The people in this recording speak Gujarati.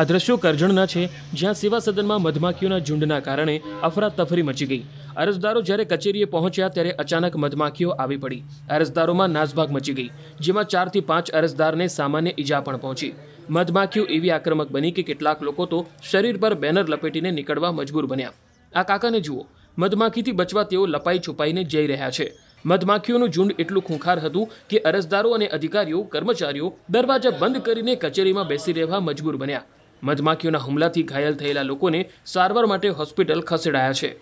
આ દ્રશ્યો કરજણના છે જ્યાં સેવા સદનમાં મધમાખીઓના ઝુંડના કારણે અફરાતફરી મચી ગઈ અરજદારો જ્યારે કચેરીએ પહોંચ્યા ત્યારે અચાનક મધમાખીઓ આવી પડી અરજદારોમાં નાસભાગ મચી ગઈ જેમાં ચારથી પાંચ અરજદારને સામાન્ય ઈજા પણ પહોંચી મધમાખીઓ એવી આક્રમક બની કે કેટલાક લોકો તો શરીર પર બેનર લપેટીને નીકળવા મજબૂર બન્યા આ કાકાને જુઓ મધમાખીથી બચવા તેઓ લપાઈ છુપાઈને જઈ રહ્યા છે મધમાખીઓનું ઝુંડ એટલું ખૂંખાર હતું કે અરજદારો અને અધિકારીઓ કર્મચારીઓ દરવાજા બંધ કરીને કચેરીમાં બેસી રહેવા મજબૂર બન્યા મધમાખીઓના હુમલાથી ઘાયલ થયેલા લોકોને સારવાર માટે હોસ્પિટલ ખસેડાયા છે